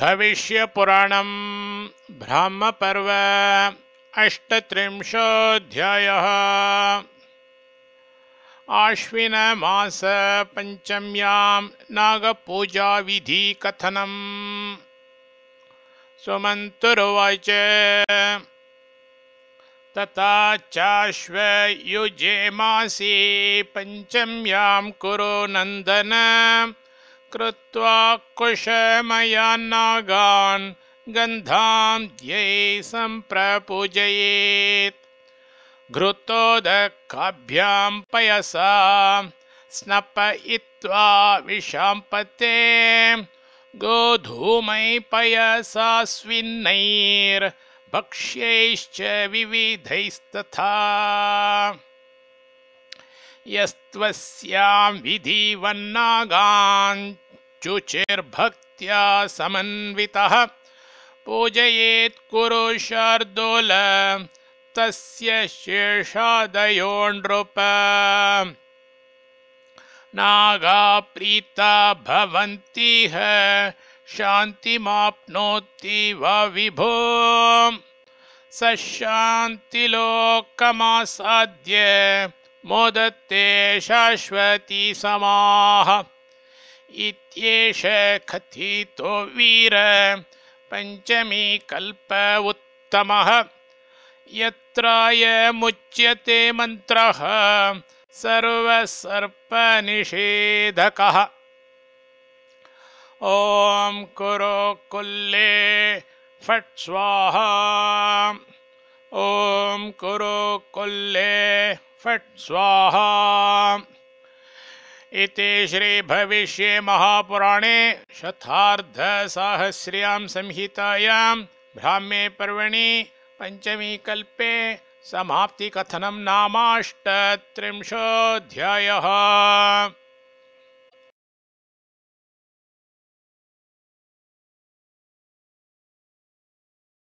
भविष्यपुराणं ब्रह्मपर्व अष्टत्रिंशोऽध्यायः अश्विनमास पञ्चम्यां नागपूजाविधिकथनम् चाश्वयुजे मासे पञ्चम्यां कुरु नन्दन कृत्वा ध्यै सम्प्रपूजयेत् घृतोदकाभ्यां पयसा स्नपयित्वा विशाम्पते गोधूमै पयसास्विन्नैर्भक्ष्यैश्च विविधैस्तथा यस्त्वस्यां विधिवन्नागान् चुचिर्भक्त्या समन्वितः पूजयेत् कुरु शार्दूल तस्य शेषादयो नृप नागाप्रीता भवन्तीह शान्तिमाप्नोति वा विभो स शान्तिलोकमासाद्य मोदते शाश्वती समाः इत्येष कथितो वीर पञ्चमी कल्प उत्तमः यत्राय मुच्यते मन्त्रः सर्वसर्पनिषेधकः ॐ कुरो कुल्ले फट् स्वाहा ॐ कुरो कुल्ले फट् स्वाहा इति श्रीभविष्ये महापुराणे शतार्धसाहस्र्यां संहितायां ब्राह्मे पर्वणि पंचमी कल्पे पञ्चमीकल्पे समाप्तिकथनं नामाष्टत्रिंशोऽध्यायः